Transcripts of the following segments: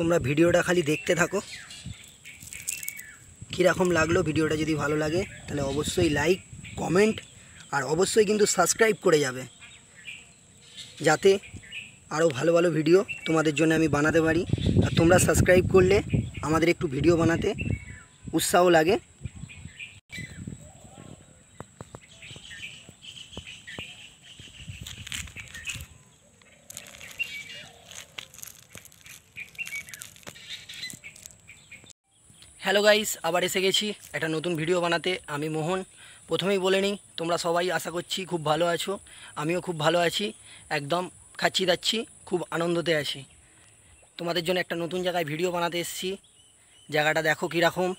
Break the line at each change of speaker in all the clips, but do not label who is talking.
তোমরা ভিডিওটা খালি দেখতে থাকো কি রকম লাগলো ভিডিওটা যদি ভালো লাগে তাহলে অবশ্যই লাইক কমেন্ট আর অবশ্যই কিন্তু সাবস্ক্রাইব করে যাবে যাতে আরো ভালো ভালো ভিডিও তোমাদের জন্য আমি বানাতে পারি আর তোমরা সাবস্ক্রাইব করলে আমাদের একটু ভিডিও বানাতে উৎসাহও লাগে হ্যালো গাইস আবার এসে গেছি একটা নতুন ভিডিও বানাতে আমি মোহন প্রথমেই বলে নিই তোমরা সবাই আশা করছি খুব ভালো আছো আমিও খুব ভালো আছি একদম খাচ্ছি দাচ্ছি খুব আনন্দতে আছি তোমাদের জন্য একটা নতুন জায়গায় ভিডিও বানাতে এসেছি জায়গাটা দেখো কীরকম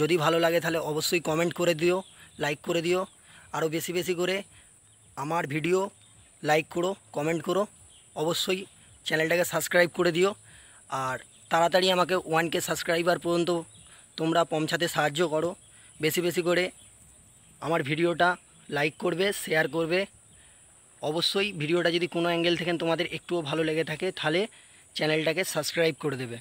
যদি ভালো লাগে তাহলে অবশ্যই কমেন্ট করে দিও লাইক করে দিও আরও বেশি বেশি করে আমার ভিডিও লাইক করো কমেন্ট করো অবশ্যই চ্যানেলটাকে সাবস্ক্রাইব করে দিও আর তাড়াতাড়ি আমাকে ওয়ান কে সাবস্ক্রাইবার পর্যন্ত তোমরা পৌঁছাতে সাহায্য করো বেশি বেশি করে আমার ভিডিওটা লাইক করবে শেয়ার করবে অবশ্যই ভিডিওটা যদি কোনো অ্যাঙ্গেল থেকে তোমাদের একটুও ভালো লেগে থাকে তাহলে চ্যানেলটাকে সাবস্ক্রাইব করে দেবে